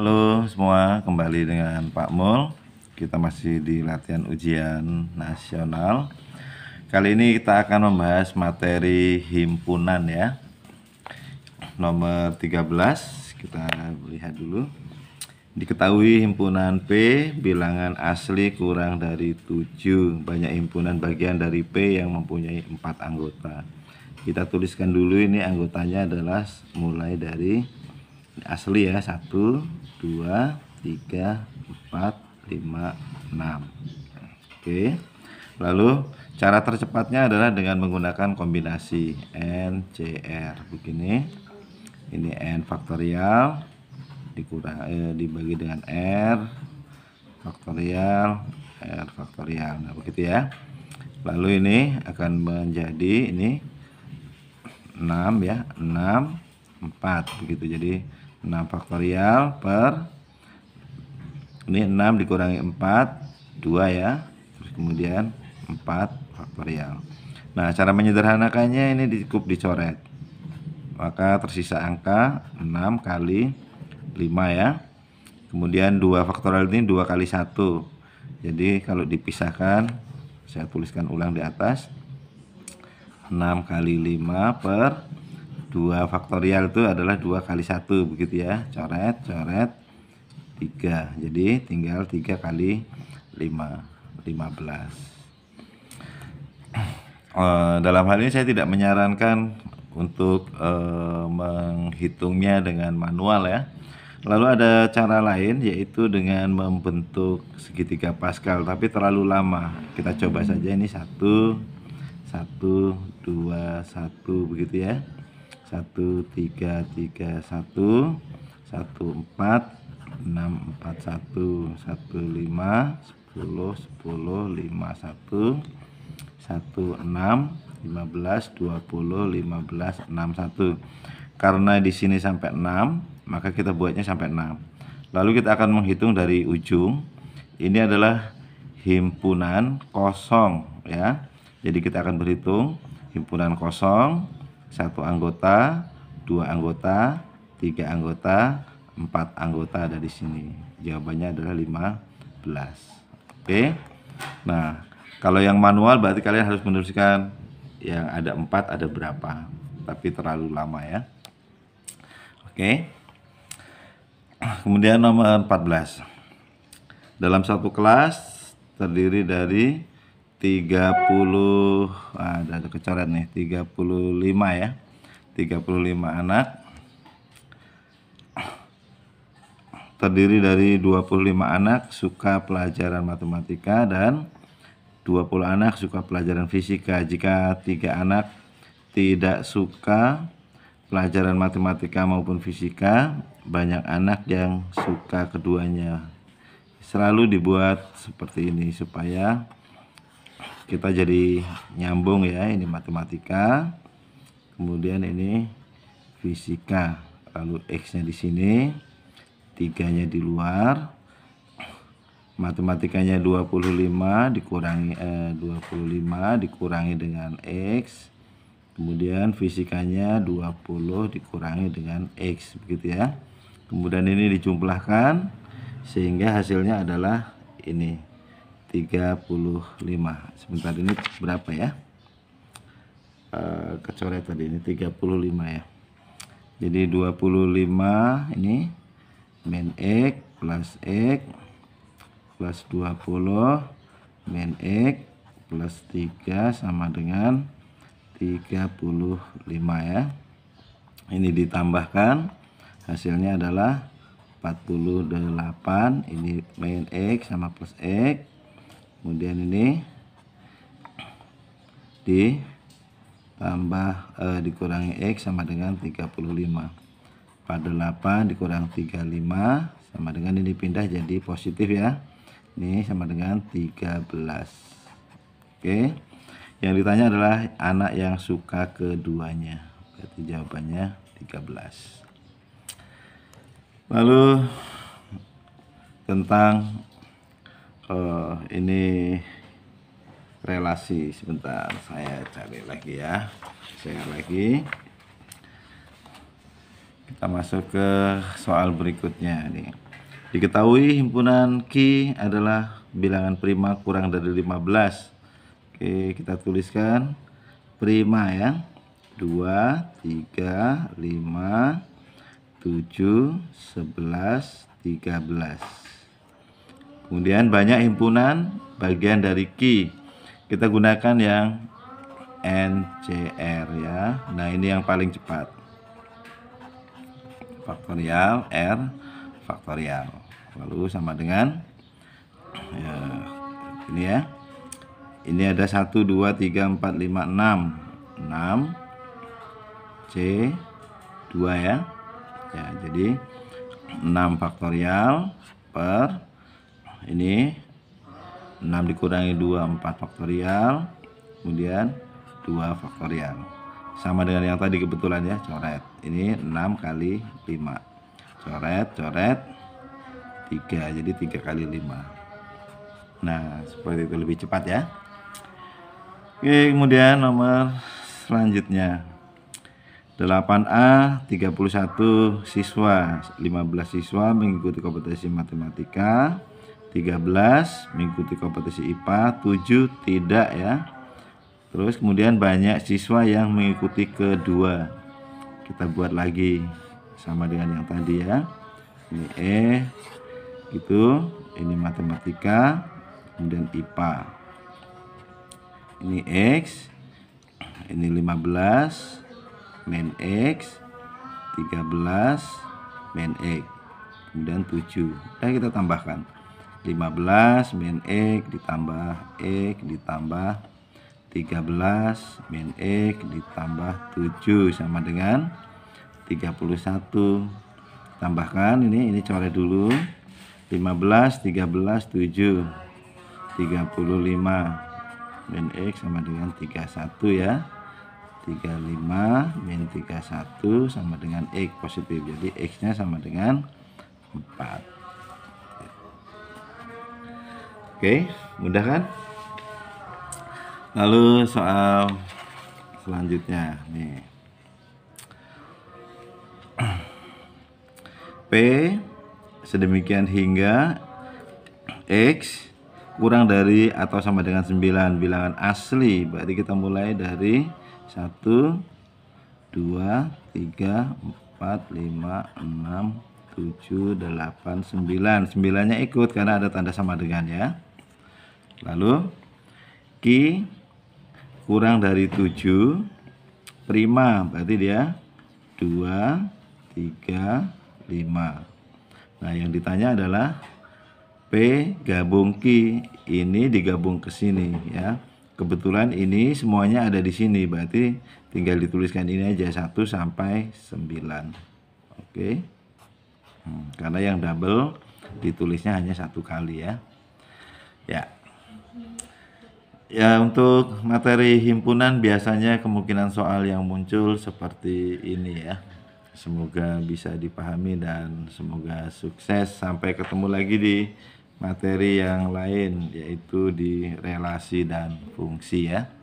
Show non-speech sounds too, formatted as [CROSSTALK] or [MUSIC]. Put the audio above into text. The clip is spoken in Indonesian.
Halo semua, kembali dengan Pak Mul. Kita masih di latihan ujian nasional. Kali ini kita akan membahas materi himpunan ya. Nomor 13, kita lihat dulu. Diketahui himpunan P bilangan asli kurang dari 7. Banyak himpunan bagian dari P yang mempunyai 4 anggota. Kita tuliskan dulu ini anggotanya adalah mulai dari asli ya satu dua tiga empat lima enam oke lalu cara tercepatnya adalah dengan menggunakan kombinasi NCR begini ini N faktorial dikurang eh, dibagi dengan R faktorial R faktorial nah begitu ya lalu ini akan menjadi ini 6 ya 6 4 begitu jadi 6 faktorial per ini 6 dikurangi 4 2 ya terus kemudian 4 faktorial nah cara menyederhanakannya ini cukup dicoret maka tersisa angka 6 kali 5 ya kemudian 2 faktorial ini 2 kali 1 jadi kalau dipisahkan saya tuliskan ulang di atas 6 kali 5 per 2 faktorial itu adalah 2 kali 1 begitu ya coret coret 3 jadi tinggal 3 kali 5 15 e, dalam hal ini saya tidak menyarankan untuk e, menghitungnya dengan manual ya lalu ada cara lain yaitu dengan membentuk segitiga pascal tapi terlalu lama kita coba saja ini satu satu dua satu begitu ya satu tiga tiga satu satu empat enam empat satu satu lima sepuluh sepuluh lima satu satu enam lima belas dua puluh lima belas enam satu karena di sini sampai enam maka kita buatnya sampai enam lalu kita akan menghitung dari ujung ini adalah himpunan kosong ya jadi kita akan berhitung himpunan kosong satu anggota, dua anggota, tiga anggota, empat anggota ada di sini. Jawabannya adalah 15. Oke. Nah, kalau yang manual berarti kalian harus menuliskan yang ada empat ada berapa. Tapi terlalu lama ya. Oke. Kemudian nomor 14. Dalam satu kelas terdiri dari 30 ah, ada kecoret nih 35 ya 35 anak terdiri dari 25 anak suka pelajaran matematika dan 20 anak suka pelajaran fisika jika tiga anak tidak suka pelajaran matematika maupun fisika banyak anak yang suka keduanya selalu dibuat seperti ini supaya kita jadi nyambung ya ini matematika kemudian ini fisika lalu x nya di sini tiganya di luar matematikanya 25 dikurangi eh, 25 dikurangi dengan x kemudian fisikanya 20 dikurangi dengan x begitu ya kemudian ini dijumlahkan sehingga hasilnya adalah ini 35 sebentar ini berapa ya e, kecoret tadi ini 35 ya jadi 25 ini min x plus x plus 20 min x plus 3 sama dengan 35 ya ini ditambahkan hasilnya adalah 48 ini main x sama plus x kemudian ini ditambah e, dikurangi X sama dengan 35 pada 8 dikurang 35 sama dengan ini pindah jadi positif ya ini sama dengan 13 oke yang ditanya adalah anak yang suka keduanya berarti jawabannya 13 lalu tentang uh, ini relasi sebentar saya cari lagi ya saya lagi kita masuk ke soal berikutnya nih diketahui himpunan Ki adalah bilangan prima kurang dari 15 Oke kita tuliskan prima ya 2 3 5 7 11 13 Kemudian banyak himpunan bagian dari Q. Kita gunakan yang NCR ya. Nah, ini yang paling cepat. Faktorial R faktorial. Lalu sama dengan ya, ini ya. Ini ada 1 2 3 4 5 6. 6 C 2 ya. Ya, jadi 6 faktorial per ini 6 dikurangi 2 4 faktorial kemudian 2 faktorial sama dengan yang tadi kebetulan ya coret ini 6 kali 5 coret coret 3 jadi 3 kali 5 nah seperti itu lebih cepat ya Oke kemudian nomor selanjutnya 8A 31 siswa 15 siswa mengikuti kompetisi matematika 13 mengikuti kompetisi IPA, 7 tidak ya. Terus kemudian banyak siswa yang mengikuti kedua. Kita buat lagi sama dengan yang tadi ya. Ini E itu ini matematika, kemudian IPA. Ini X, ini 15 main X, 13 main X, e. kemudian 7. Nah, kita tambahkan. 15 min X ditambah X ditambah 13 min X ditambah 7 sama dengan 31 tambahkan ini ini coret dulu 15 13 7 35 min X sama dengan 31 ya 35 min 31 sama dengan X positif jadi X nya sama dengan 4 Oke, okay, mudah kan? Lalu soal selanjutnya nih. [CLEARS THROAT] P sedemikian hingga X kurang dari atau sama dengan 9 bilangan asli. Berarti kita mulai dari 1 2 3 4 5 6 7 8 9. 9-nya ikut karena ada tanda sama dengan ya. Lalu Ki kurang dari 7 prima berarti dia 2 3 5 nah yang ditanya adalah P gabung Ki ini digabung ke sini ya kebetulan ini semuanya ada di sini berarti tinggal dituliskan ini aja 1 sampai 9 oke hmm, karena yang double ditulisnya hanya satu kali ya ya Ya, untuk materi himpunan biasanya kemungkinan soal yang muncul seperti ini ya. Semoga bisa dipahami dan semoga sukses. Sampai ketemu lagi di materi yang lain yaitu di relasi dan fungsi ya.